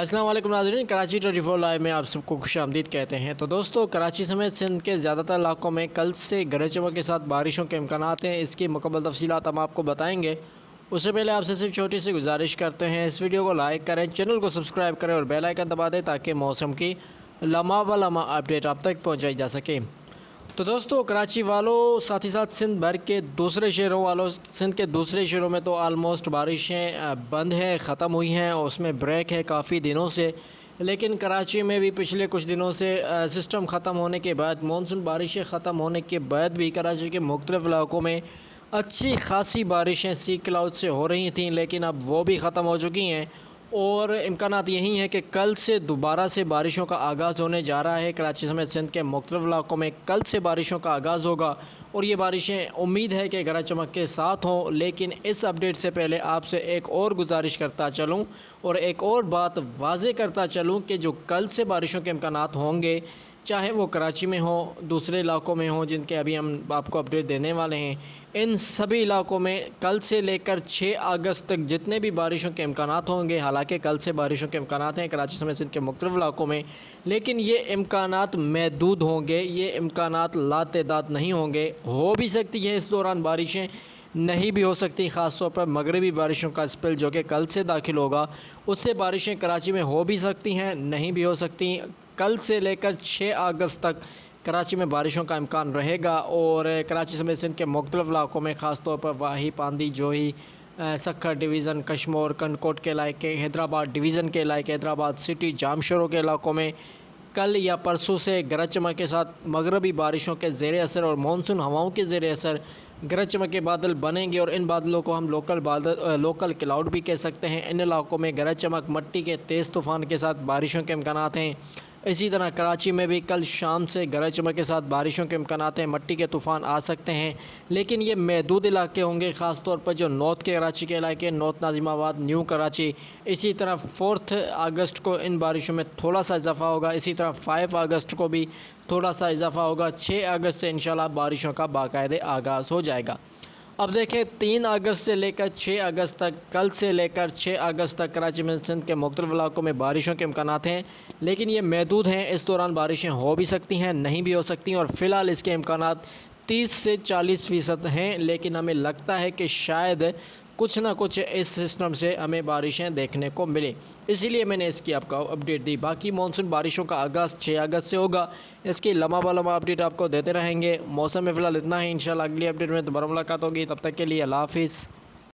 अस्सलाम वालेकुम नाजरीन कराची ट्वेंटी फोर लाइव में आप सबको खुश आमदीद कहते हैं तो दोस्तों कराची समेत सिंध के ज़्यादातर इलाकों में कल से गरज चमक के साथ बारिशों के इम्कान हैं इसकी मुकम्मल तफसीत हम आपको बताएँगे उससे पहले आपसे सिर्फ छोटी सी गुजारिश करते हैं इस वीडियो को लाइक करें चैनल को सब्सक्राइब करें और बेलाइकन दबा दें ताकि मौसम की लम्हा व अपडेट आप तक पहुँचाई जा सके तो दोस्तों कराची वालों साथ ही साथ सिंध भर के दूसरे शहरों वालों सिंध के दूसरे शहरों में तो आलमोस्ट बारिशें बंद हैं ख़त्म हुई हैं और उसमें ब्रेक है काफ़ी दिनों से लेकिन कराची में भी पिछले कुछ दिनों से सिस्टम ख़त्म होने के बाद मानसून बारिशें ख़त्म होने के बाद भी कराची के मुख्तफ इलाकों में अच्छी खासी बारिशें सी क्लाउड से हो रही थी लेकिन अब वो भी ख़त्म हो चुकी हैं और इम्कान यही हैं कि कल से दोबारा से बारिशों का आगाज़ होने जा रहा है कराची समेत सिंध के मुख्तलिफ इलाकों में कल से बारिशों का आगाज़ होगा और ये बारिशें उम्मीद है कि गरज चमक के साथ हों लेकिन इस अपडेट से पहले आपसे एक और गुजारिश करता चलूँ और एक और बात वाज करता चलूँ कि जो कल से बारिशों के इम्कान होंगे चाहे वो कराची में हो दूसरे इलाकों में हो जिनके अभी हम आपको अपडेट देने वाले हैं इन सभी इलाकों में कल से लेकर 6 अगस्त तक जितने भी बारिशों के इम्कान होंगे हालांकि कल से बारिशों के इम्कान हैं कराची समेत सिंध के मुख्त इलाकों में लेकिन ये इम्कान महदूद होंगे ये इम्कान लातदाद नहीं होंगे हो भी सकती है इस दौरान बारिशें नहीं भी हो सकती ख़ास तौर पर मगरबी बारिशों का स्पेल जो कि कल से दाखिल होगा उससे बारिशें कराची में हो भी सकती हैं नहीं भी हो सकती कल से लेकर 6 अगस्त तक कराची में बारिशों का इम्कान रहेगा और कराची समेत सिंध के मुख्तलिफ इलाकों में ख़ासतौर पर वाही पांदी जोही सखर डिवीज़न कश्मोर कनकोट के इलाके हैदराबाद डिवीज़न के इलाके हैदराबाद सिटी जामशोरों के इलाकों में कल या परसों से गरज चमक के साथ मगरबी बारिशों के जेर असर और मानसून हवाओं के जेर असर गरज चमक के बादल बनेंगे और इन बादलों को हम लोकल बादल लोकल क्लाउड भी कह सकते हैं इन इलाकों में गरज चमक मट्टी के तेज़ तूफ़ान के साथ बारिशों के इम्कान हैं इसी तरह कराची में भी कल शाम से गरज चमक के साथ बारिशों के इम्कान हैं मट्टी के तूफ़ान आ सकते हैं लेकिन ये महदूद इलाके होंगे ख़ास तौर पर जो नॉर्थ के कराची के इलाके नॉर्थ नाजिमाबाद न्यू कराची इसी तरह फोर्थ अगस्त को इन बारिशों में थोड़ा सा इजाफा होगा इसी तरह फाइव अगस्त को भी थोड़ा सा इजाफा होगा छः अगस्त से इन बारिशों का बाकायदे आगाज़ हो जाएगा अब देखें तीन अगस्त से लेकर छः अगस्त तक कल से लेकर छः अगस्त तक कराची में सिंध के मुख्तु इलाकों में बारिशों के इम्कान हैं लेकिन ये महदूद हैं इस दौरान बारिशें हो भी सकती हैं नहीं भी हो सकती और फ़िलहाल इसके इम्कान तीस से चालीस फ़ीसद हैं लेकिन हमें लगता है कि शायद कुछ ना कुछ इस सिस्टम से हमें बारिशें देखने को मिलें इसीलिए मैंने इसकी आपको अपडेट दी बाकी मानसून बारिशों का आगाज़ 6 अगस्त से होगा इसकी लम्बा लम्बा अपडेट आपको देते रहेंगे मौसम में फ़िलहाल इतना ही इंशाल्लाह अगली अपडेट में दोबारा मुलाकात होगी तब तक के लिए अल्लाह हाफिज़